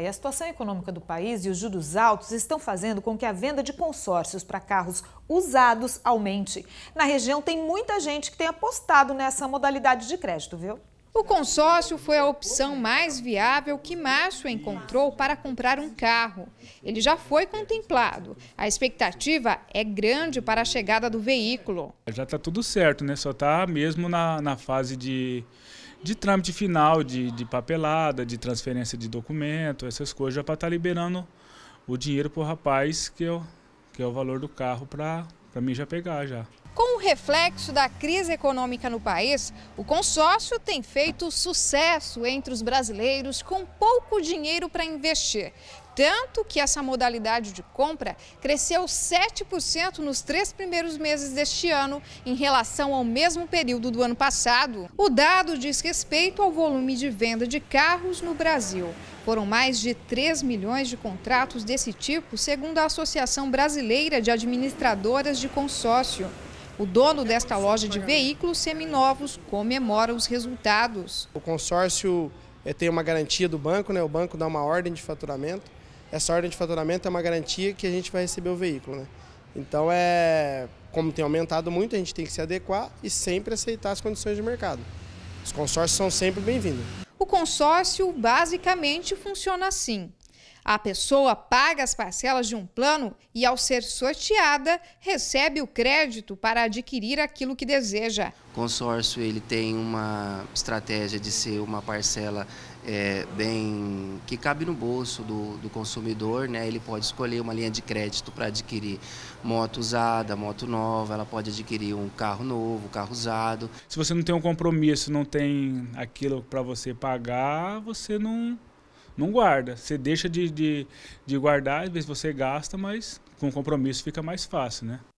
É, a situação econômica do país e os juros altos estão fazendo com que a venda de consórcios para carros usados aumente. Na região tem muita gente que tem apostado nessa modalidade de crédito, viu? O consórcio foi a opção mais viável que Márcio encontrou para comprar um carro. Ele já foi contemplado. A expectativa é grande para a chegada do veículo. Já está tudo certo, né? Só está mesmo na, na fase de de trâmite final de, de papelada, de transferência de documento, essas coisas, já para estar tá liberando o dinheiro para o rapaz, que é o, que é o valor do carro para mim já pegar já. Com o reflexo da crise econômica no país, o consórcio tem feito sucesso entre os brasileiros com pouco dinheiro para investir. Tanto que essa modalidade de compra cresceu 7% nos três primeiros meses deste ano em relação ao mesmo período do ano passado. O dado diz respeito ao volume de venda de carros no Brasil. Foram mais de 3 milhões de contratos desse tipo, segundo a Associação Brasileira de Administradoras de Consórcio. O dono desta loja de veículos seminovos comemora os resultados. O consórcio eh, tem uma garantia do banco, né? o banco dá uma ordem de faturamento essa ordem de faturamento é uma garantia que a gente vai receber o veículo. Né? Então, é, como tem aumentado muito, a gente tem que se adequar e sempre aceitar as condições de mercado. Os consórcios são sempre bem-vindos. O consórcio basicamente funciona assim. A pessoa paga as parcelas de um plano e, ao ser sorteada, recebe o crédito para adquirir aquilo que deseja. O consórcio ele tem uma estratégia de ser uma parcela é, bem que cabe no bolso do, do, consumidor, né? Ele pode escolher uma linha de crédito para adquirir moto usada, moto nova, ela pode adquirir um carro novo, carro usado. Se você não tem um compromisso, não tem aquilo para você pagar, você não não guarda. Você deixa de, de, de guardar, às vezes você gasta, mas com compromisso fica mais fácil, né?